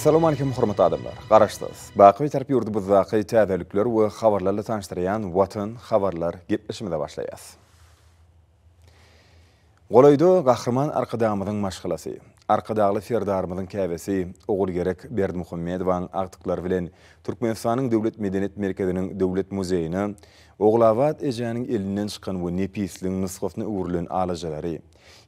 Assalamu alaykum hormatly adamlar. Garaşdyz. Baqiwi tarpi urdu bu zaqi tädelikler we habarlarla tanıştıryan watan habarlar gepleşimide başlaýas. Golaydy gahrman arkadaşymyň maşgalasy. Arkadağlı Ferdarımızın kəbəsi Oğul Gerek Berdi Muhammed Van Ağtıqlar bilən Türkmenistanın Dövlət Medeniyet Merkezinin Dövlət Muzeyini Oğul Avad Ejanın elindən bu nepislin nıskofunu uğurluyun alıcaları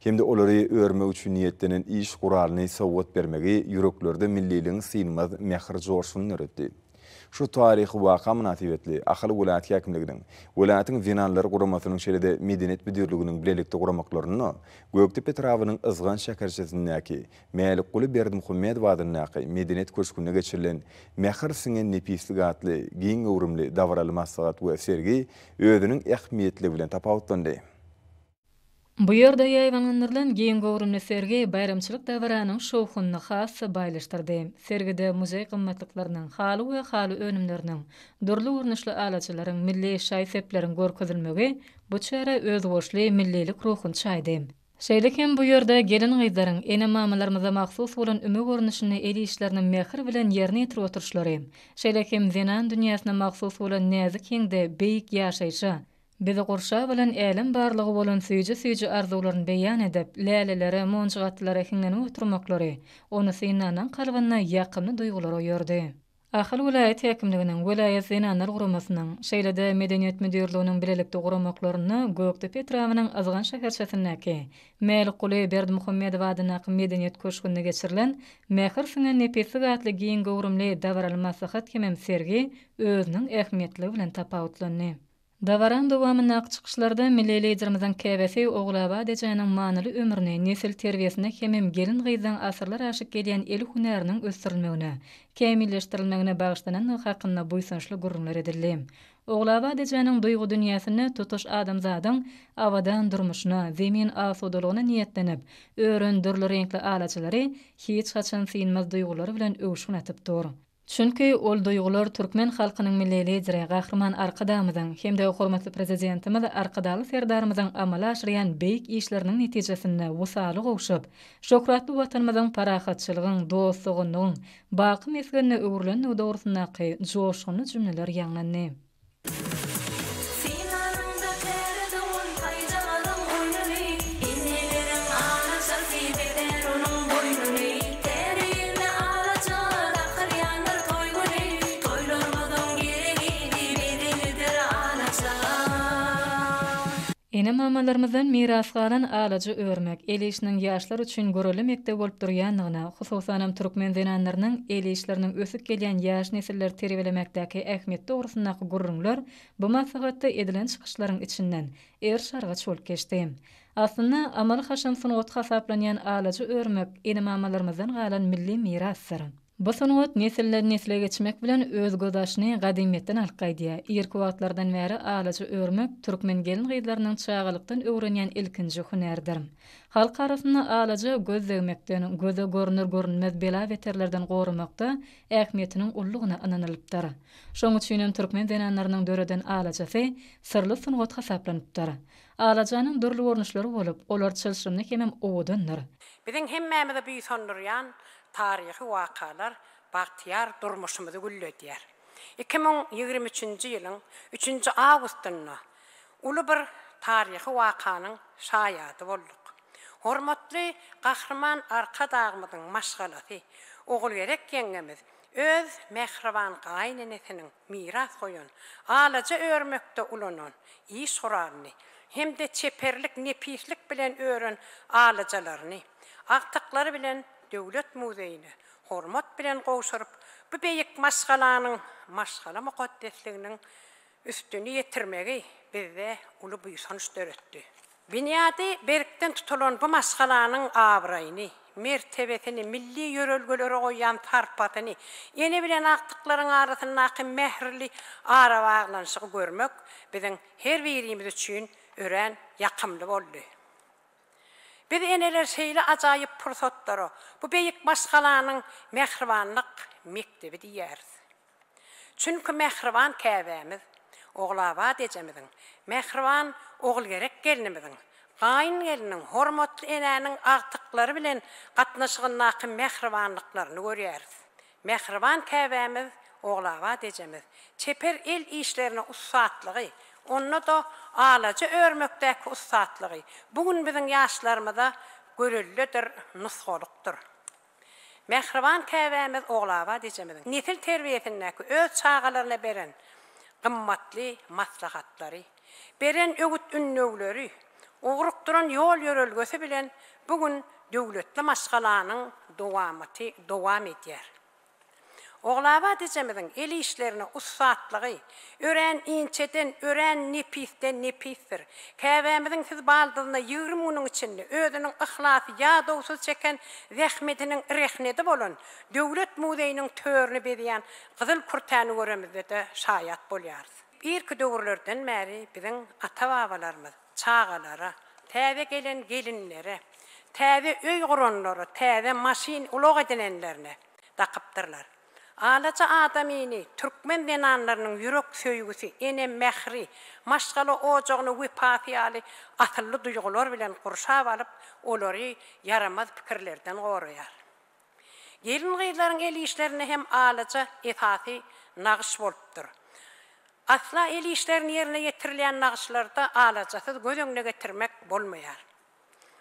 hemde olary oları üçin üçün iş quralini bermegi bərməgi yürəkləri yürəkləri yürəkləri yürəkləri yürəkləri Шу tarixi vaqa münasibetli axıl vilayat häkimliginiň vilayatyň zinanlar guramasynyň şeýlede medeniýet müdirliginiň bilelikde guramyklaryny Göktepe tarawynyň ızgan şäherçesindäki Mälik Guly Berdimhumed wadyndäki medeniýet köşküne geçirilen Mähir siňen nepislik atly Bu yerde yaýwanlandyrylan giň gowrunly serge bayramçylyk dowranyň şowhunny has baýlaşdyrdy. Sergede muzey gymmatlyklarynyň haly we haly önümleriniň, durly urnuşly alaçylaryň milli şaýsepleriň görkezilmegi bu çara öz boşly millilik ruhuny çaýdy. Şeýlekem bu ýerde gelin gyzlaryň ene mamalarymyza mahsus bolan ümi görnüşini eli işleriniň mehir bilen ýerine ýetirip oturuşlary. Şeýlekem zenan dünýäsine mahsus bolan näzik hengde beýik ýaşaýşy, Bizi gurşa bilen elim barlığı bolan süýje süýje arzuwlaryny beýan edip, lälelere, monjgatlara hinnäni oturmakları, onu sinanan galbyna ýakymly duýgulary ýerdi. Ahal wilayat hökümetiniň wilayat synnanyň gurmasynyň, şeýlede medeniýet müdirliginiň birlikde gurmaklaryny Gökde petravinin azgan şäherçäsindäki Melik Quly Berdi Muhammedow adyna medeniýet köşkünde geçirilen Mähir synnanyň nepesi gatly giň gowrumly dawralmasy hakymyň sergi özüniň ähmiýetli bilen tapawutlandy. Davaran dowamyny nak çykyşlarda milli liderimizin KWF Oglaba dejenin manly ömrüne nesil terbiýesine hemem gelin gyzdan asyrlar aşyk gelýän el hunarynyň ösdürilmegine, kämilleşdirilmegine bagyşlanan haqqyna buýsanşly gurumlar edildi. Oglaba dejenin duýgu dünýäsini tutuş adamzadyň awadan durmuşyna, zemin asudalygyna niýetlenip, öwrendirli renkli alaçylary hiç haçan synmaz duýgulary bilen öwüşgün atyp dur. Чүнкі ол дұйғылыр түркмен қалқының мүлейлі жүрей ғақырман арқыдамызың, хемді ұқырматы президентіміз арқыдалы сердарымызың амалы ашырыян бейік ешлерінің нетижесінің ұсалық ұшып, шоқыратты ватырмызың парақытшылығың, досығының, бақы месгінің өрлінің өдорысына қи жоғышығының жүмнелер Ýene mamalarymyzdan miras galan alyjy örmek, eleýişiniň ýaşlar üçin görülmek mekde bolup durýanlygyna, hususan türkmen denanlarynyň eleýişleriniň ösüp gelen ýaş nesiller terbiýelemekdäki ähmiýet dogrusyndaky gurrunlar bu maslahatda edilen çykyşlaryň içinden er şarga çolup geçdi. Aslında amal haşan sunu otka saplanyan alıcı örmek, enim amalarımızdan milli miras Bu sanat nesiller nesile geçmek bilen öz gozaşını qadimiyetten alqaydiya. Irki vaqtlardan beri alaçı örmek türkmen gelin qyzlarının çağalıqtan öwrenýän ilkinji hunerdir. Halk arasında alaçı göz zewmekden göze görünür görünmez bela veterlerden gorumakda ähmiýetiniň ullugyna ananylypdyr. Şoň üçin türkmen denanlarynyň döreden alaçy sirli sanat hasaplanypdyr. Alaçanyň dürli görnüşleri bolup, olar çylşymny hemem owudandyr. Biziň hemmämize büýük honor ýan. Yani. tarihi wakalar baktiyar durmuşumuzu gullödiyar. 2023-nji ýylyň 3-nji awgustyny uly bir taryhy wakanyň şaýaty bolduk. Hormatly gahrman arka dağmadyň maşgalaty, ogul gerek kengemiz, öz mehriban gaýnenesiniň miras goýun, alaja örmekde ulunun, iyi sorarny, hem de çeperlik nepislik bilen örün alajalaryny, aktaklary bilen дәулет музейіне хормат білен қоусырып бүбейік масқаланың масқала мұқаддеслігінің үстіне еттірмегі бізде ұлы бұйсаныш дөрөттү Biniyadi berkten tutulan bu maskalanın avrayını, mertebetini, milli yörölgölörü koyan tarpatını, yeni bilen aktıkların arasının akı mehrli her үшін yakımlı болды. Biz eneler şeyle acayip pursotları, bu beyik maskalanın mehrivanlık mektebi diyeriz. Çünkü mehrivan kevemiz, oğlava decemizin, mehrivan oğul gerek gelinimizin, Gain gelinin, hormotlu enenin artıkları bilen katnaşıgın nakim mehrivanlıklarını görüyeriz. Mehrivan kevemiz, oğlava decemiz, çeper el işlerine usatlıgı, Onu da alaca örmökdäki ustatlygy. Bugün bizim ýaşlarymyzda görüllidir, nusholukdur. Mehriban käwämiz oglaba diyeceğimiz. Nesil terbiyesindäki öz çağalaryna berin gymmatly maslahatlary, beren ögüt ünnöwleri, ugrukduran yol yörölgesi bilen bugün döwletli maşgalanyň dowamaty dowam edýär. Oğlaba diyeceğimizin eli işlerine ussatlığı, ören inçeden, ören nepisten nepistir. Kəvəmizin siz baldızına yığırım onun içinde, özünün ıhlası, ya doğusuz çeken zehmetinin rehnedi bolun, dövlət muzeyinin törünü bediyen Qızıl Kurtanı görəmizdə də şayat bolyarız. İlk dövrlərdən məri bizim ata çağalara, təvə gələn gelinlere, täze öý guranlara, täze maşin ulog edilenlerine dakypdyrlar. Alaça adamini Türkmen denanlarının yürek söyügüsü ene mehri maşgalı ocağını vipatiyali atıllı duygular bilen kurşa alıp olori yaramaz pikirlerden oruyar. Gelin gıyların el hem alaca ithati nağış bolptur. Asla el işlerin yerine getirilen nağışlarda alacasız göz getirmek bolmayar.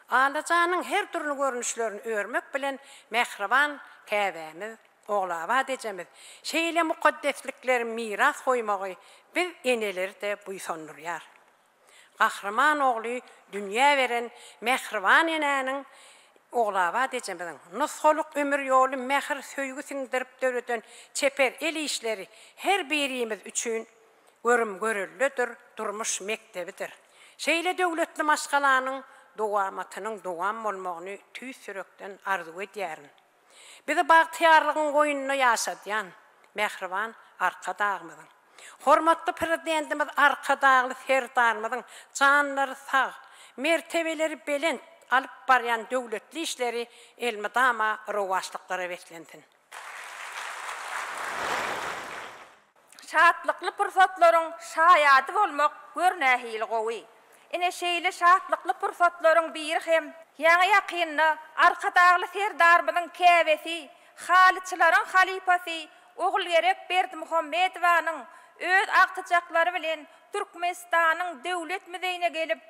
Alacanın her türlü görünüşlerini örmek bilen mehriban kevemiz oğla vaat edeceğimiz. Şeyle mukaddeslikler miras koymağı biz eneleri de buysandır yar. Kahraman oğlu dünya veren mehrivan enanın oğla vaat edeceğimizin. Nusholuk ömür yolu mehir söygü sindirip dörüdün çeper el işleri her birimiz üçün görüm görüllüdür, durmuş mektebidir. Şeyle devletli maşgalanın duamatynyň dowam bolmagyny tüýs sürekden arzu edýärin. Bir de bağ tiyarlığın oyununu yaşadı yan, mehrivan arka dağmadın. Hormatlı prezidentimiz arka dağlı fer dağmadın, canları sağ, mertebeleri belent, alıp baryan dövletli işleri elmi dama rovaşlıkları vetlendin. Şahatlıklı pırsatların şayadı olmaq görnəhiyyil qoviy. Ene şeyli şahatlıklı pırsatların bir hem Яңа яқинны, арқа тағлы сер дарбының кәвесі, халичыларын халипасы, оғыл ерек Берді Мухаммедованың өз ақтычақлары білен Түркменстанның devlet мүзейіне келіп,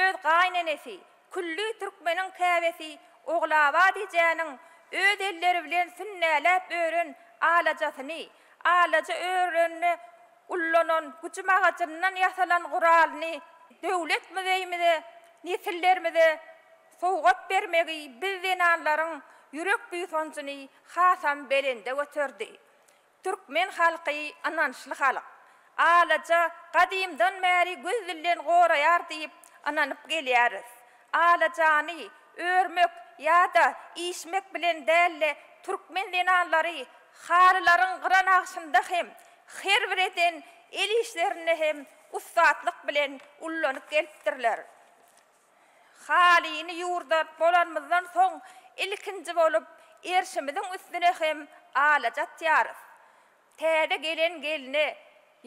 өз ғайненесі, күллі Түркменің кәвесі, оғыл авади жәнің өз әллері білен сүннәләп өрін алачасыны, алача өрінні ұллонын күчімағачынның ясалан ғуралыны, hawap bermegi biwenallaryny yurek bi fonçyny hahasan belen dewterdi türkmen halqy anan halk. halq alaca qadimdan mary guzillen gor yardi anan pekeli yars alaca ni yada işmek bilen türkmen türkmenlenanlary xarlaryny qara naqşynda hem her bir eten eli işlerini hem ustahatlyk bilen ullanyp geliptirler Xaliyini yurda bolanmızdan soň ilkinji bolup erşimizin üstüne hem alajat jatýar. Täde gelen geline,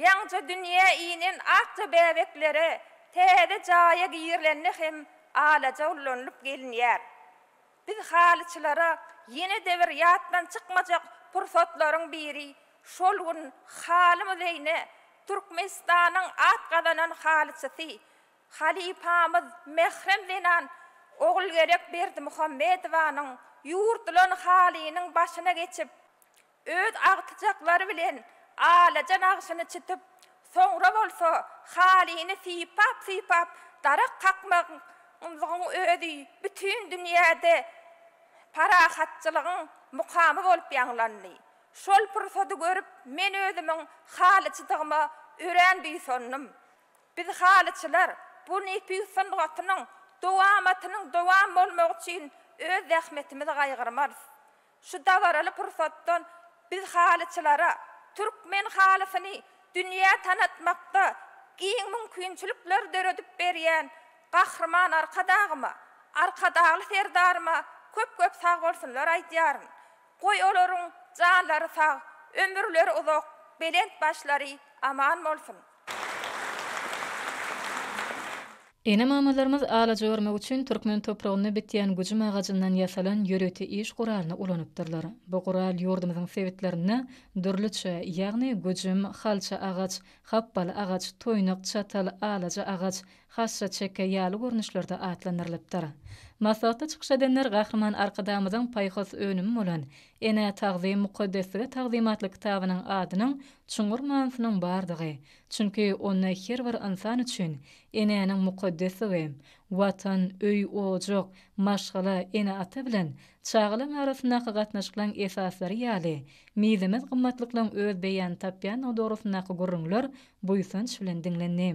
ýangça dünýä iýinin aty bäbekleri täde jaýa giýerlenne hem ala jawlanyp gelinýär. Biz halçylara ýene dewr ýatdan çykmajak pursatlaryň biri şol gün halymyzyň Türkmenistanyň at gadanan Halipamız Mehrem denen oğul gerek berdi Muhammedowanyň ýurtlan halynyň başyna geçip öz agtyjaklary bilen ala janagyşyny çitip soňra bolsa halyny sipap sipap darak kakmak onlugyň ödi bütün dünýäde parahatçylygyň mukamy bolup ýaňlandy. Şol pursady görüp men özümiň halyçydygyma ören diýsonnym. Biz halyçylar bu nepi üfen rotnyň dowam etmeginiň dowam bolmagy üçin öz rahmetimizi gaýgyrmaz. Şu dawaraly fursatdan biz halyçylara türkmen halyfyny dünýä tanatmakda giň mümkinçilikler döredip berýän gahrman arkadağma, arkadağly ferdarma köp-köp sag bolsunlar aýdýaryn. Goý olaryň janlary sag, ömürleri uzak, belent başlary aman bolsunlar. Ene mamalarımız ala joorma uçun Türkmen toprağını bittiyen gücüm ağacından yasalan yöreti iş qurarını ulanıptırlar. Bu qural yordumuzun sevitlerini dörlütçe, yagni gücüm, xalça ağac, xapbal ağac, toynuk, çatal, alaca ağac, xasra çeke yali görnüşlerde atlanırlıptır. Masata çıkış edenler gahraman arkadamızın payxos önüm mulan. Ene tağzim mukaddesiga tağzimatlı kitabının adının çungur mansının bardığı. Çünkü onna her var insan üçün enenin mukaddesi ve vatan, öy, ocaq, maşgala, ene ata bilen çağılım arasına qatnaşıklan esasları yali. Mizimiz gımmatlıklan öz beyan tapyan o doğrusuna qı gürünlür buysan çülendinlenni.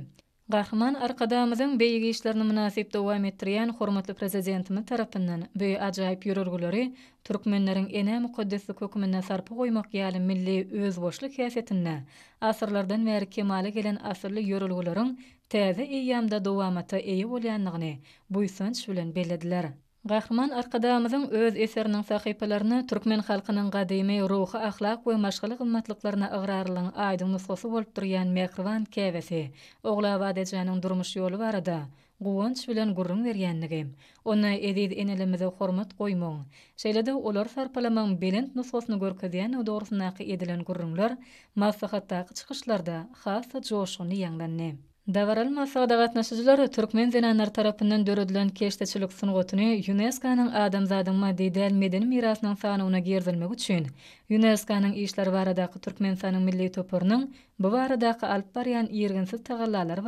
Gahman arkadamızın beyi işlerini münasip doğa metriyen hormatlı prezidentimin tarafından büyü acayip yürürgüleri Türkmenlerin ene mukaddesli kökümünne sarpı koymak yali milli öz boşlu kiasetinne asırlardan veri kemali gelen asırlı yürürgülerin tezi iyi yamda eyi iyi olyanlığını buysan şülen belediler. Gahman arkadaşımızın öz eserinin sahipelerini Türkmen halkının kadimi ruhu ahlak ve maşgali kımmatlıklarına ağrarlan aydın nusosu olup duruyan Mekrivan Kevesi, oğla vadecanın durmuş yolu var da, guvanç bilen gurrun veriyenligi. Ona ediz enelimizi hormat koymun. Şeylede olor sarpalaman bilint nusosunu görkiziyen o doğrusunaki edilen gurrunlar, masahattaki çıkışlarda hasa joşunu yanglanne. Davaralma sagda gatnaşyjylary türkmen zenanlar tarapyndan döredilen keşteçilik sunugatyny UNESCO-nyň adamzadyň maddi-däl medeni mirasynyň sanawyna gerdilmek üçin UNESCO-nyň işleri türkmen sanyň milli toporunyň bu baradaky Alparyan barýan ýergensiz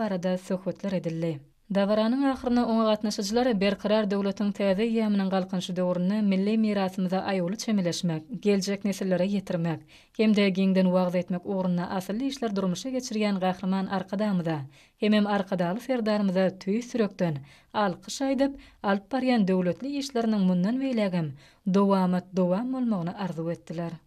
barada edildi. Davaranın axırına oňa gatnaşyjylary berqarar döwletiň täze ýa-mynyň galkynçy döwrüni milli merasymyza aýuly çemeleşmek, geljek nesillere ýetirmek, hemde giňden wagt etmek ugruna asly işler durmuşa geçirýän gahryman arkadamyda, hemem arkadaly ferdarmyda töý sürekden alqış aýdyp, alparyan döwletli işleriniň mundan beýlegem dowamat dowam bolmagyny arzuw etdiler.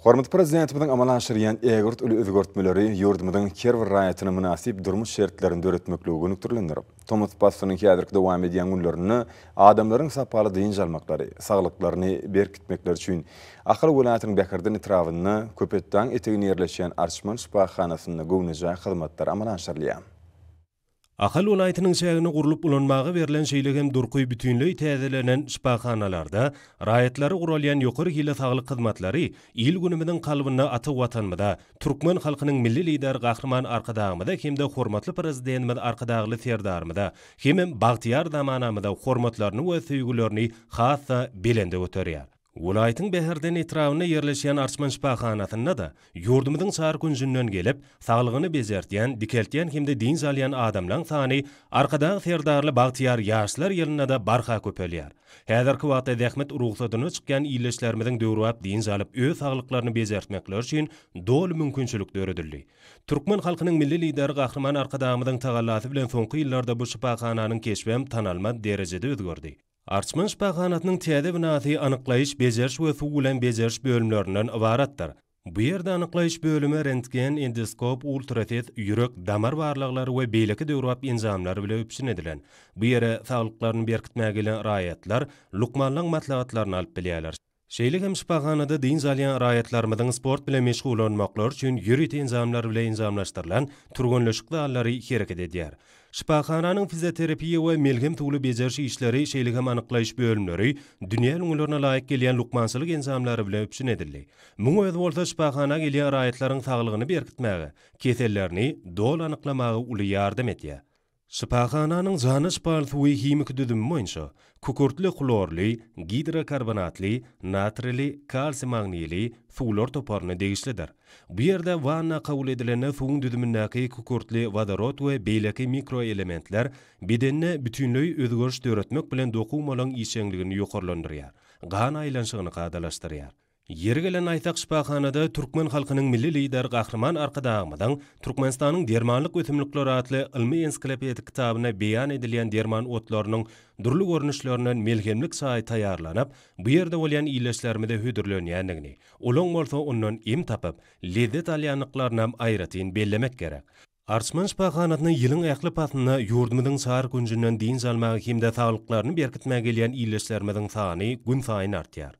Hormat prezidenti bilen amalan şiriyen egert ulu özgörtmeleri yurdumudun kerver мұнасип münasip durmuş şertlerini döretmekliği nükturlendir. Tomut пасының kiyadırk devam ediyen günlerini adamların sapalı deyinjalmakları, sağlıklarını berkitmekleri için akıl vilayetin bekirden etrafını Akal vilayatining şägini gurulyp ulanmagy berilen şeýle hem durky bütünlüği täzelenen şipaxanalarda raýatlary guralyan ýokary hile saglyk hyzmatlary il günüminiň kalbyna atyp watanmyda türkmen halkynyň milli lider gahrman arkadagymyda hemde hormatly prezidentimiz arkadagly serdarmyda hem bagtyar damanamyda hormatlaryny we söýgülerini hassa belende Ulaýtyň beherden etrawyna yerleşýän Arçman şpahanasynda da ýurdumyň sar günjünden gelip, saglygyny bezertýän, dikeltýän hemde din zalyan adamlaryň sany arkadan ferdarly Bahtiyar ýaşlar ýerine de barha köpelýär. Häzirki wagtda Dehmet ruhsatyny çykýan iýleşlerimiň döwrüp din zalyp öz saglyklaryny bezertmekler üçin dol mümkinçilik döredildi. Türkmen halkynyň milli lideri Gahrman arkadamyň tagallaty bilen soňky ýyllarda bu şpahananyň keşbem tanalma derejede özgördi. Arçman şpahanatının tiyade vnaati anıqlayış bezərş ve thugulan bezerş bölümlerinden varattır. Bu yerde anıqlayış bölümü rentgen, endoskop, ultratet, yürek, damar varlıqlar ve beylaki dövrap inzamlar bile öpsin edilen. Bu yere thalıklarını berkitmagilin rayetler, lukmanlan matlaatlarını alp bilyalar. Şeýlik hem şpaganada din zalyan sport bilen meşgul bolmaklar üçin ýürüt inzamlar bilen inzamlaşdyrylan turgunlaşykly allary hereket edýär. Şpahananın fizioterapiya we melgem tuwly bejerşi işleri şeýlige manyklaýyş bölümleri dünýä öňlerine laýyk gelýän lukmansylyk enzamlary bilen üçin edildi. Muň öz bolsa şpahana gelýän raýatlaryň saglygyny berkitmäge, dol uly ýardam etýär. Sıpahananın zanış balıthu ve himik düdüm moynşo, kukurtlu klorli, gidrokarbonatli, natrili, kalsi magnili, fulor toporna degişlidir. Bu yerda vanna qavul edilene fuun düdümündaki kukurtli vadarot ve beylaki mikroelementler bedenne bütünlöy ödgörş dörötmök bilen doku malon isenligini gana aylanşığını qadalaştiriyar. Yergelen aytaq şpaxanada Turkmen xalqının milli lider qahraman arqada amadan Turkmenistanın dermanlıq ötümlüklər ilmi ensklopiyat kitabına beyan edilən derman otlarının durlu görünüşlərinin melhemlik sayı tayarlanıb, bu ýerde olan iyiləşlərmi də hüdürlən yanıqni. ondan im tapib, lidi taliyanlıqlarına ayratin belləmək gerek. Arsman şpaxanadını yilin əyəqli patına yurdmıdın sahar kuncundan din zalmaqı kimdə taqlıqlarını berkitmə gələyən iyiləşlərmi dəni gün fayin artyar.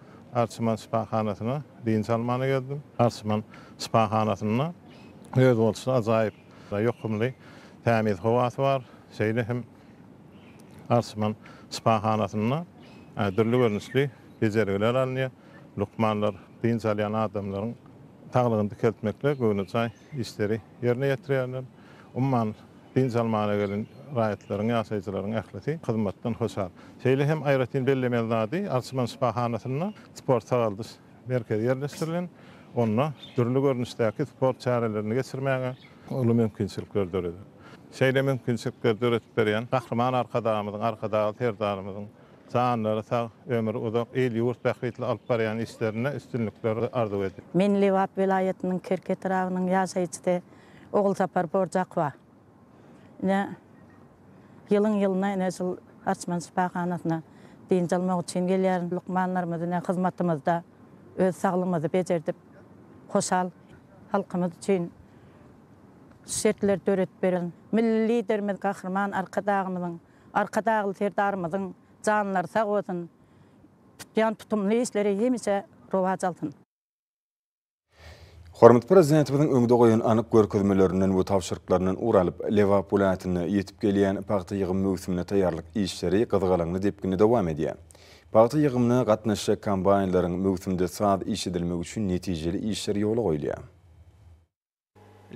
Arçıman Sipahanasına din salmanı gördüm. Arçıman Sipahanasına öz olsun acayip yokumlu təmiz hovası var. Şeyle hem Arçıman Sipahanasına e, dürlü görünüşlü beceriler alınıyor. Lukmanlar din salyan adamların tağlığını dikeltmekle gönülçay işleri yerine yetiriyorlar. Umman din salmanı raýatlaryň ýaşaýjylaryň ählati hyzmatdan hoşar. Şeýle hem aýratyn belli meldady, Arsman Subhanatyna sport sagaldys, merkez ýerleşdirilen, onda dürlü görnüşdäki sport çäreleriniň geçirmäge ulum mümkinçilik berdi. Şeýle mümkinçilik berdi berýän, gahrman arkadaşymyň arkadaşy terdarymyň Sanlara sağ ömür uzak el yurt bahriyetli alp bar yani işlerine üstünlükler ardı verdi. Men Livap vilayetinin Kerketravning oğul Sapar Ne елін елін айын әсіл арсман сұпақ анасына дейін жалмауы чингелерін лұқманларымыз әне қызматымызда өз сағылымызды бездердіп қосал халқымыз үшін сүшетілер төрет берін мүлі лидеріміз қақырман арқадағымызың арқадағыл сердарымызың жанлар сағ өзін тұтян тұтымлы ешлері емесе руа жалтын Hormat prezidentimizin öňde goýan anyk görkezmelerinden we tapşyrklaryndan uralyp Lewa Pulatyny ýetip gelýän parti ýygym möwsümine taýýarlyk işleri gyzgalanly diýip gündä dowam edýär. Parti ýygymyna gatnaşyk kampaniýalaryň möwsümde saat iş edilmek üçin netijeli işleri ýoly goýulýar.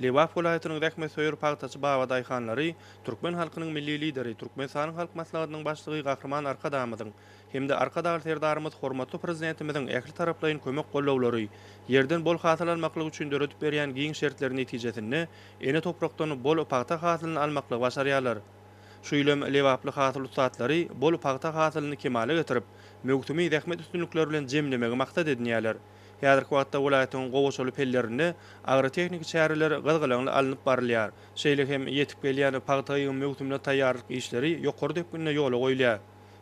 Lewa Pulatynyň rähmet söýür partiýasy Bawa Daýxanlary Türkmen halkynyň milli lideri Türkmen sanyň halk maslahatynyň başlygy Gahrman Arkadamyň hemde arkadaşlar terdarımız hormatlı prezidentimizin ehli taraflayın kömek kollawlary yerden bol hasalanmaklyk üçin döretip berýän giň şertleri netijesinde ene topraktan bol paxta hasalyny almaklyk başaryalar. Şuýlem lewaplyk hasyl ustatlary bol paxta hasalyny kemale getirip mögtümi rahmet üstünlükleri bilen jemlemegi maksat edinýärler. Häzirki wagtda welaýatyň gowşuly pellerini agrotehnik çäreler gyzgylanly alınıp barlýar. Şeýle hem ýetip gelýän paxta ýygyny mögtümine taýýarlyk işleri ýokary depgine ýola goýulýar.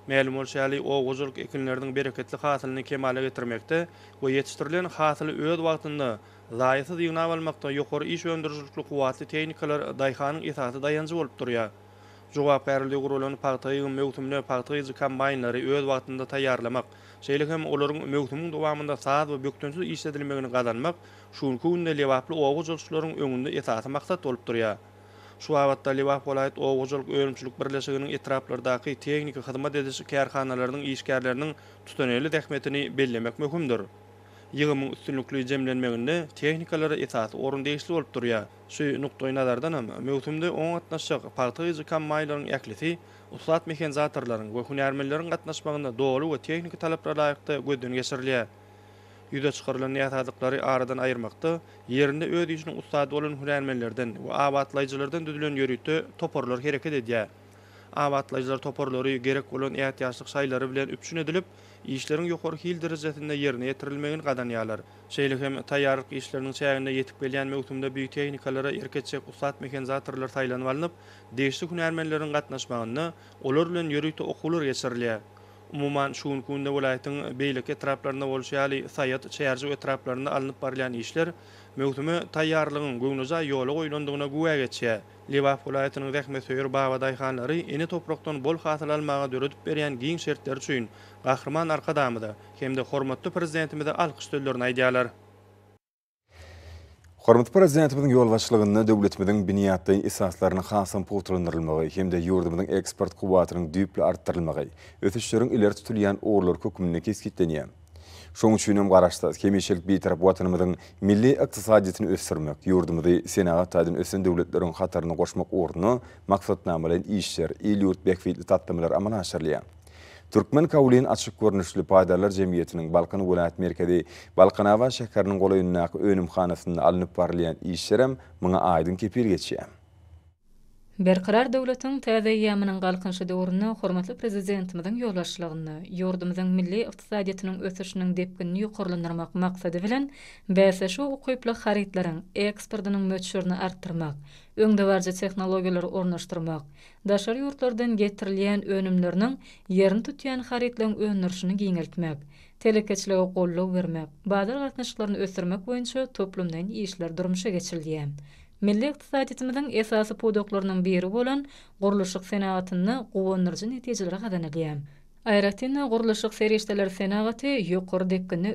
Mälim bolşaly o gozuluk ekinlerden bereketli hasylyny kemale getirmekde we yetiştirilen hasyly öz wagtynda zaýysy ýygnaw almakda ýokary iş öndürüşlikli kuwatly tehnikalar daýhanyň esasy daýanjy bolup durýar. Jogap berildi gurulany paýta ýygnaw mögtümli paýta ýygnaw kombaýnlary öz wagtynda taýýarlamak, şeýle hem olaryň mögtümüň dowamynda saat we bökdünsiz işledilmegini o öňünde esasy maksat bolup Suwat Talibah vilayat owgozlyk öwrümçülik birleşiginiň etraplardaky tehniki hyzmat edýän kärhanalaryň işgärläriniň tutanyly dähmetini bellemek möhümdir. Ýygymyň üstünlikli jemlenmegini tehnikalara etat orun değişli bolup durýar. Şu nukta ýnalardan hem möhümde oň atnaşyk partizany kam maýlaryň ekleti, uslat mekanizatorlaryň we hunärmenleriň gatnaşmagyna dogry we tehniki talaplara laýykda gödün geçirilýär. yüze çıkarılan yatadıkları aradan ayırmakta, yerinde öz işinin ustadı olan hürenmelerden ve avatlayıcılardan düdülen yörükte toporlar hareket ediyye. Avatlayıcılar toporları gerek olan ehtiyaçlık sayıları bilen üpçün edilip, işlerin yukarı hil derecesinde yerine yetirilmeyin kadan yalar. Şeylik hem tayyarlık işlerinin çayagında yetip beliyen mevtumda büyük teknikalara erkeçek ustad mekanizatorlar taylanvalınıp, değişik hünermenlerin katnaşmağını olur bilen umuman şuun kunda vilayatyň beýlik etraplaryna bolşyaly sayat şäherji etraplaryna alınıp barylan işler möhtümi taýýarlygyň gownuza ýoly goýulandygyna guwa geçe. Liwa vilayatynyň rahmet söýür baba daýhanlary ene toprakdan bol hasyl almağa döredip berýän giň şertler üçin gahrman arkadamy da hem-de hormatly prezidentimiz alqyş töllerini Hormatly prezidentimizin ýolbaşçylygyny döwletimiziň biniýatda esaslaryny hasam potlandyrylmagy hem-de экспорт eksport kuwatynyň düýpli artdyrylmagy, ötüşleriň ileri орлар oorlar kökümine kesgitlenýär. Şoň üçin hem garaşda kemişlik beýtarap watanymyzyň milli ykdysadyýetyny ösürmek, Türkmen kavliyin açık görünüşlü paydarlar cemiyetinin Balkan Vulaat Merkezi Balkan Ava Şehkarının Önüm Khanasının Alınıp Parlayan İşşerem Mına Aydın Kepir Geçiyem. Berqarar devletin taze yamanın kalkınşı doğruna hormatly prezidentimizin yollaşılığını, ýurdumyzyň milli iftisadiyetinin ösüşiniň depkini yukurlandırmak maksady bilen, bese şu okuyplu xaritlerin ekspertinin möçürünü arttırmak, öngde varca teknologiyaları ornaştırmak, daşar yurtlardan getirilyen önümlerinin yerin tutuyan xaritlerin önnürşünü giyinirtmek, telekeçlik okullu vermek, badal vermek, badal Milli iqtisadiyyatimizin esasy podoklarynyň biri bolan gurluşyk senagatyny gowundyrjy netijelere gadan geliýär. Aýratyna gurluşyk serişdeler senagaty ýokur dekkini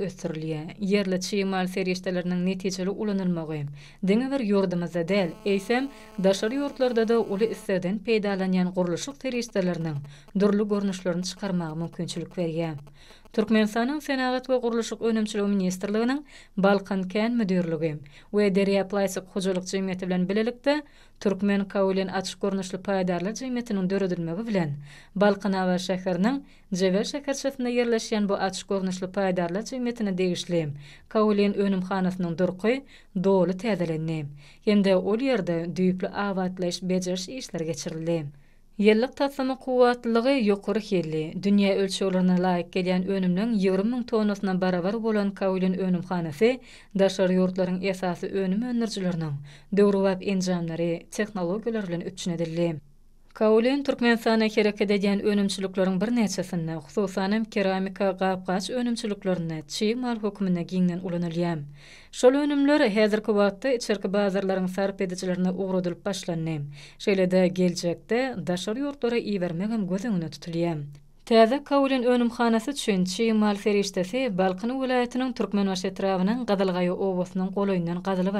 Yerli çymal serişdeleriniň netijeleri ulanylmagy. Diňe bir ýurdymyzda däl, eýsem, daşary ýurtlarda da uly isleden peýdalanýan gurluşyk serişdeleriniň durly görnüşlerini çykarmak mümkinçilik berýär. Түркменстанның сенағат ва құрылышық өнімшілі министрлігінің Балқан кән мүдірлігі. Өе Дерия Плайсық құжылық жеметі білін білілікті, Түркмен Каулин атыш көрінішілі пайдарлы жеметінің дөріділмегі білін. Балқан ава шәкірнің Джевер шәкіршіфіні ерлешен бұ атыш көрінішілі пайдарлы жеметіні дейішілі. Каулин өнім ханысының дұрқы долы тәділінні. ол ерді дүйіплі аватлыш бежерші ешлер кечірілі. Yerlik taslanyň kuwatlygy ýokary helli. Dünýä ölçülerine laýyk gelen önümniň 20000 tonasyna barabar bolan kawulyň önüm hanasy daşary ýurtlaryň esasy önüm önürjilerini döwrüp enjamlary, tehnologiýalar bilen üçin edildi. Kaulin Türkmen sana kerek edeyen önümçülüklerin bir neçesinde, xüsusanem keramika, qabqaç önümçülüklerine, çi mal hükmüne giyinlen ulanilyem. Şol önümlülere hezir kubatda içerki bazarların sarp edicilerine uğrudulup başlanem. Şeyle de gelcekte daşar yurtlara iyivermegim gözü gözü gözü gözü Täze Kaulin önüm xanasy üçin Çimal Feriştesi Balqyny vilayatynyň Türkmenbaşy etrawynyň Gadalgaýy obasynyň goluyndan gadalyp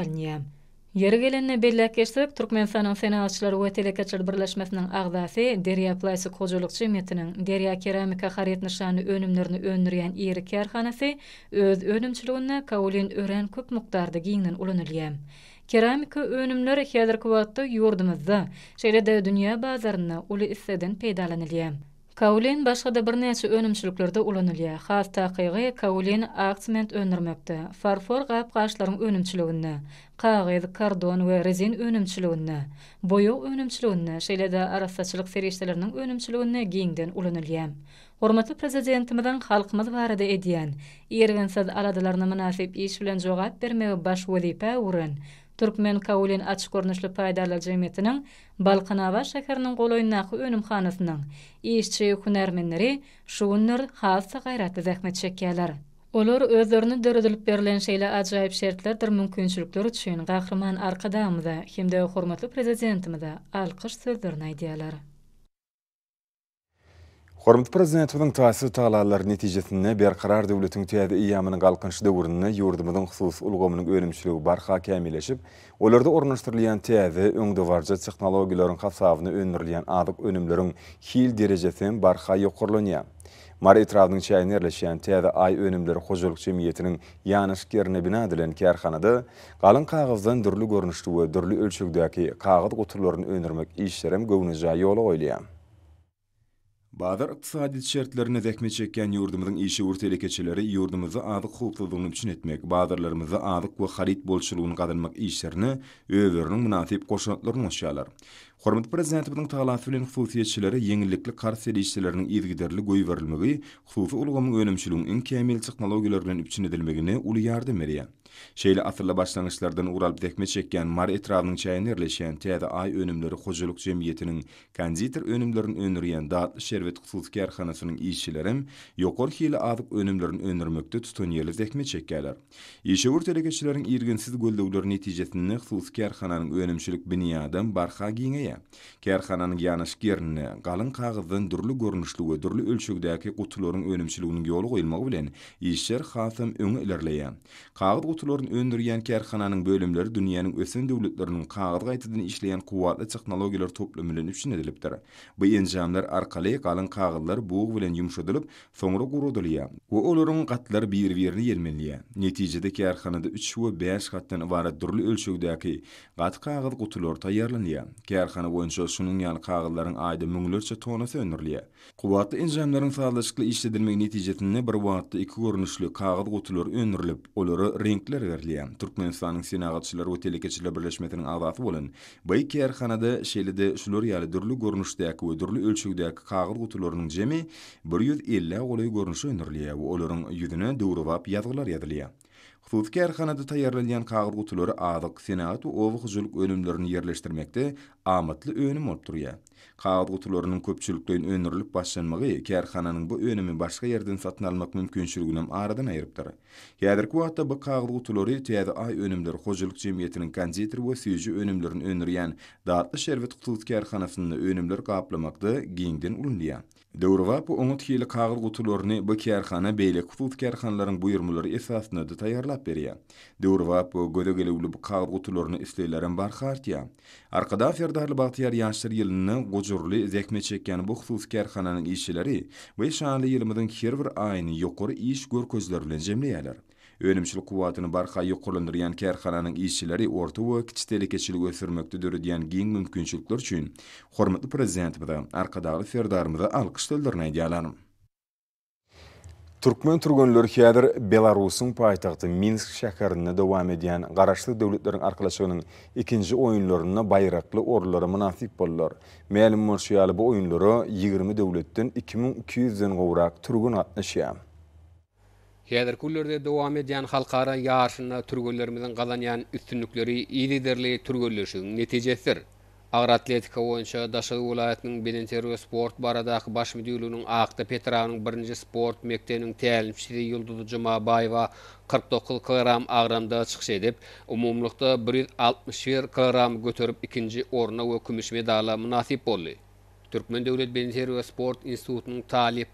Yeri gelenine bellek geçsek, Turkmenistan'ın senalçıları ve telekaçıl birleşmesinin ağzası, Derya Plasik Hoculuk Cimiyeti'nin Derya Keramika Xariyet Nişanı önümlerini önlüyen Eri Kerhanesi, öz önümçülüğüne Kaolin Ören Kup Muktardı giyinin ulanılıyem. Keramika önümleri hedir kuvatı yurdumuzda, şeyle de dünya bazarını ulu istedin Каулин башқа да бірнәсі өнімшіліклерді ұлынылия. хаста тақиғы каулин акцимент өнірмөпті. Фарфор ғап қашларың өнімшілігінні. Қағыз, кардон өй резин өнімшілігінні. Бойу өнімшілігінні. Шейледі арасташылық серештелерінің өнімшілігінні гейінден ұлынылия. Құрматы президентімізден қалқымыз барады едиян. Ерген сәз аладыларыны мұнасып ешілен жоғап бермеу баш өзіпә ұрын. Түркмен Каулин Ачкорнышлы пайдарлы жәметінің Балқынава шәкірінің қолойнақы өнім қанысының ешчі күнәрменнері шуыннұр ғайратты қайраты зәхмет Олар өздеріні дүрділіп берілен шейлі ажайып шертлердір мүмкіншіліктер үшін ғақырман арқыдамыда, хемде құрматы президентімді алқыш сөздерін айдиялар. Hormat prezident, bu taýsyr talaýlar netijesinde bir karar döwletiniň täze iýamynyň mynyň galkynçy döwründe ýurdumyň hysys ulgamynyň ölümçiligi barha kämilleşip, olarda ornaşdyrylýan täze öňdewarja tehnologiýalaryň hasabyny öňürilýän adyk önümleriň hil derejesini barha ýokurlanýar. Mary Trawdyň çäýini erleşýän täze ai önümleri hojalyk jemgyýetiniň ýanyşgerini bina edilen karhanada galyn kagyzdan dürli görnüşli we dürli ölçüdäki kagyz gutrlaryny öňürmek işlerim göwnüzä ýoly goýulýar. Bazar iqtisadi şertlerini zekme çekken yurdumuzun işi vur telekeçeleri yurdumuzu adı kutluzunu üçün etmek, bazarlarımızı adı kutluzunu bütün etmek, bazarlarımızı adı kutluzunu kutluzunu kutluzunu kutluzunu kutluzunu kutluzunu kutluzunu kutluzunu kutluzunu kutluzunu kutluzunu kutluzunu kutluzunu kutluzunu kutluzunu kutluzunu kutluzunu Hormat prezidenti bilen ulu fylin hukukçylaryň Şeýle atyrla başlangyçlardan Uralp dekme çekýän mar etrawynyň çäýini erleşen täze önümleri hojalyk jemgyýetiniň konditer önümlerini önürýän dat şerwet hutulyk kärhanasynyň işçileri ýokary hili adyp önümlerini önürmekde tutun ýerli dekme çekýärler. Ýeşe urtele geçileriň irginsiz goldawlary netijesinde hutulyk kärhananyň önümçilik binýadan barha giňeýä. Kärhananyň ýanyş galyn kağyzdan dürli görnüşli we dürli ölçüdäki gutlaryň önümçiliginiň ýoly goýulmagy bilen işçiler hatym öňe ilerleýär. Kağyz traktorlaryň öndürýän kärhananyň bölümleri dünýäniň ösen döwletleriniň kagyz gaýtadan işleýän kuwatly technologiýalar toplamyny üçin edilipdir. Bu enjamlar arkaly galyň kagyzlar buğ bilen ýumşadylyp, soňra gurudylýar. Bu olaryň gatlar bir-birini ýelmelýär. Netijede kärhanada 3 we 5 gatdan varad durly ölçegdäki gat kagyz gutulor taýýarlanýar. Kärhana boýunça şunyň ýaly kagyzlaryň aýda müňlerçe tonasy öndürilýär. Kuwatly enjamlaryň sağlaşykly işledilmegi netijesinde bir wagtda iki görnüşli kagyz gutulor öndürilip, olary renk ýetler berilýän. Türkmenistanyň Sinagatçylar we Telekeçiler birleşmesiniň agzasy bolan Baýkar Xanada şeýlede şular ýaly dürli görnüşdäki we dürli ölçüdäki kagyr gutularynyň jemi 150 goly görnüşi öňürlýär we olaryň ýüzüne döwrüwap ýazgylar ýazylýar. Hususki arxanada tayarlanýan kagyr gutulary azyk, sinaat we owuk jülük önümlerini ýerleşdirmekde amatly önüm bolup durýar. Kağıt kutularının köpçülükleğin önürlük başlanmağı, kerhananın bu önümün başka yerden satın almak mümkünçülüğünün aradan ayırıptır. Yadır ki, vatta bu kağıt kutuları tüyada ay önümler, hoculuk cemiyetinin kancetir ve süyücü önümlerin önürüyen, dağıtlı şervet kutulut kerhanasının önümler kaplamakta giyindin ulundiyan. Dowrgap oňut hili kagyr gutularyny bu kärhana beýle kutup kärhanlaryň buyurmalary esasyna da taýýarlap berýär. Dowrgap göde gelip bu kagyr gutularyny isleýärin bar hartýa. Arkada ferdarly bagtyar ýaşyr ýylyny gojurly zekme çekýän bu hususy kärhananyň işçileri we şanly ýylymyň her bir aýyny ýokary iş görkezler bilen jemleýärler. önümçül kuwatyny barha ýokurlandyrýan kärhananyň işçileri orta we kiçi telekeçilik ösürmekde dörü diýen giň üçün, üçin hormatly prezident bilen arkadaşlar ferdarmyza alkyş dildirmek Türkmen hiyadir Belarusun payitahtı Minsk şəkərinə dəvam ediyan qaraşlı dövlətlərin arqalaşıqının ikinci oyunlarına bayraqlı orları münasib bollar. Məlim mörşiyalı bu oyunları 20 dövlətdən 2200-dən qovraq turgun atnaşıya. Хәдер күлләрдә дәвам иткән халыкара ярышына түргәлләребезнең казанган үстенлекләре идидерле түргәллешүнең нәтиҗәсидер. Агыр атлетика буенча Дашыл вилаятының Белентере спорт барадагы баш мөдирлегенең Акта Петрованың беренче спорт мектебенең тәлимчесе Юлдыз Жумабаева 49 кг аграмда чыгыш edip, умумлыкта 161 кг көтеріп, 2 ші орынга күмүш медалы мұнасип болды. Türkmen Devlet Benzer спорт Sport Institutunun Али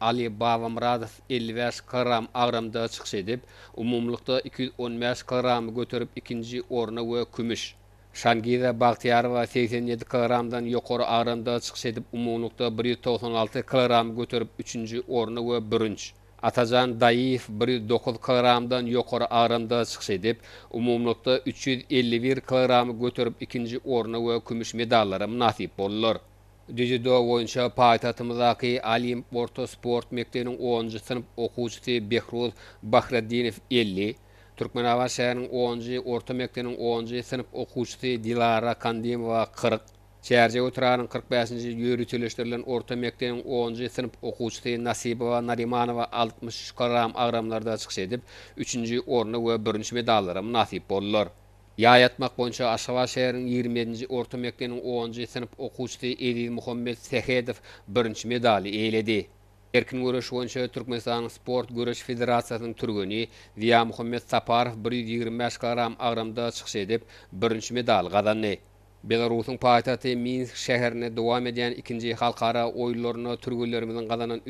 Ali Bavamradov 55 karam ağramda çıkış edip, umumlukta 215 karamı götürüp ikinci orna ve күміш. Şangida Bahtiyarova 87 kilogramdan yukarı ağramda çıkış edip, umumlukta 196 kilogram götürüp üçüncü orna ve bürünç. Атажан Даиев 109 kilogramdan yukarı ağramda çıkış умумлыкта 351 kilogramı götürüp ikinci orna ve kümüş medalları nasip Dijido боюнча пайтатымыздагы Алим орто спорт мектебинин 10-нчы сынып окуучусу Бехруз Бахраддинов 50, Түркменабад шәһәренең 10-нчы орта мектебинин 10-нчы сынып окуучусу Дилара Кандимова 40, Şärje oturanın 45-nji ýörütüleşdirilen orta mekdebin 10-njy sinf okuwçysy Nasibawa Narimanova 63 gram agramlarda çykyş 3-nji orna we 1-nji medallary nasip boldylar. Яятмақ boýunça Aşgabat шәрің 27-nji орто mekdeniň 10-njy sinip okuwçysy Edil Muhammed 1 birinji medali eýledi. Erkin görüş boýunça Türkmenistan Sport Görüş Federasiýasynyň Сапаров Ziya Muhammed Saparow 125 gram agramda çykyş edip birinji medal gazandy. Belarusyň paýtahty Минск şäherine dowam 2 халқара halkara oýunlaryna türgülerimizin gazanan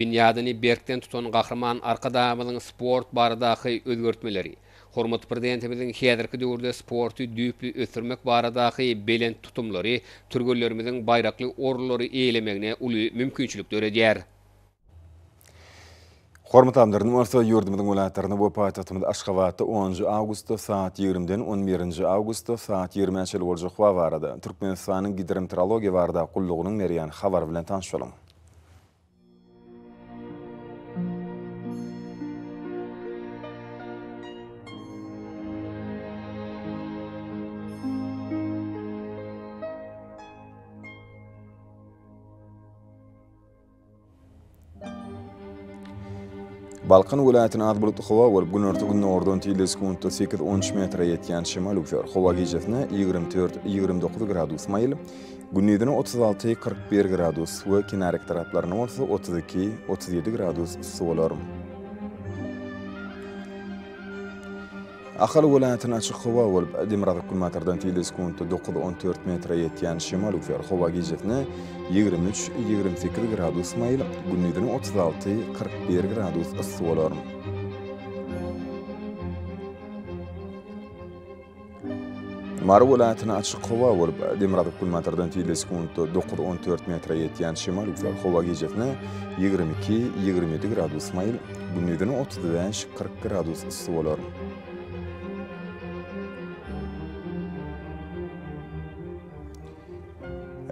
Dünyadını berkten tutan арқадамының спорт sport baradağı özgörtmeleri. Hormat prezidentimizin hiyadırkı спорты sportu düyüklü ötürmek белен belen tutumları, байрақлы bayraklı orları eylemegine ulu mümkünçülük dörediyer. Hormatamların Marsa yurdumuzun ulatlarını bu payitahtımız Aşkavat'ta 10 саат saat ден 11 avgusta саат 20 açılı olacak varada. Türkmenistan'ın gidrimtrologi хабар Balkan vilayatyna az bulutly howa bolup gün ertegi gün ordan tiýle 8-13 metre ýetýän şimal öwür. Howa gejesine 24-29 gradus maýyl. Gündüzine 36-41 gradus we kinarik taraplaryna bolsa 32-37 gradus suwlarym. Ahal wilayatyna açyk howa bolup demirat kulmatardan tildes kunta 9-14 metre ýetýän şimal ufer gejetni 23-24 gradus maýyl, günnüdün 36-41 градус ysy bolar. Mar wilayatyna açyk howa bolup demirat kulmatardan tildes kunta 9-14 metre ýetýän şimal ufer gejetni 22-27 gradus maýyl, günnüdün 35-40 gradus ysy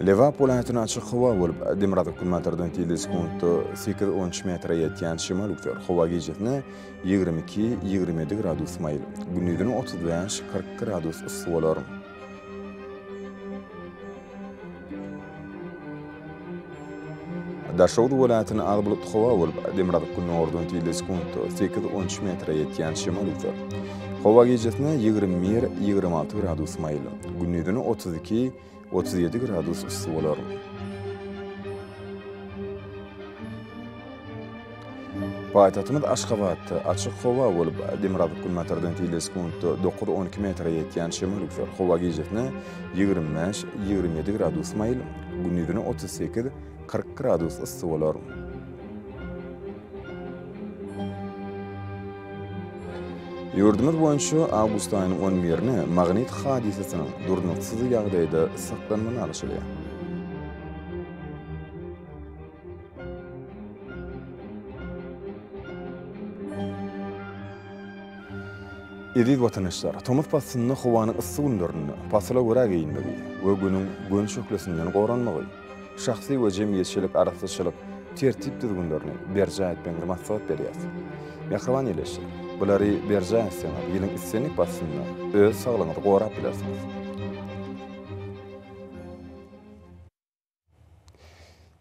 Leva polanetin açıq xova bolib, demirada kulmatardan tildi sekundu 8-10 metra yetiyan şimal uktor. Xova gecikni 22-27 gradus mayil. Günlüdünü 35-40 gradus ısı olorum. Daşoğdu volayatın ağı bulut xova bolib, demirada kulmatardan tildi sekundu 8-10 metra yetiyan şimal uktor. Hova gecesine 21-26 gradus mayılı. Günlüdünü 32-37 gradus ısı olur. Paytatımız Aşkabat'ta açık hova olup demirazı kül metrden kundu 9-12 metre yetiyen şemir yüksel. Hova gecesine 25-27 gradus mayılı. Günlüdünü 38-40 gradus ısı olur. 38-40 Yurdumuz boyunca avgust ayının 11-ni magnit hadisasının yağdayda saqlanmana alışılıyor. Aziz vatandaşlar, Tomuz passyny howanyň issy günlerini pasla görä giýinmegi we günüň gön şöklesinden goranmagy, şahsy we jemgyýetçilik arasynçylyk tertip düzgünlerini berja etmeňe maslahat bulary berjansyň, ýeliň içsenlik basyndan öz saglygyňy gorap bilersiň.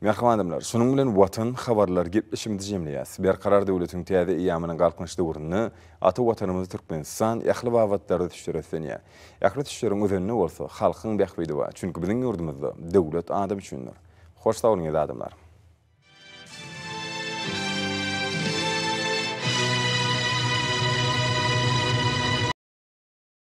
Merhamatlar, şunun bilen watan habarlar gitdişimdi jemleýäs. Bir karar döwletiniň täze ýa-mynyň galkynçda urunny atyp watanymyzy türkmen san ýaqly wagtlarda düşdürýän. Ýaqly düşdürýän özünni bolsa, halkyň bäxbeýdi we çünki biziň ýurdumyzda döwlet adam üçindir. Hoş taýlanýan adamlar.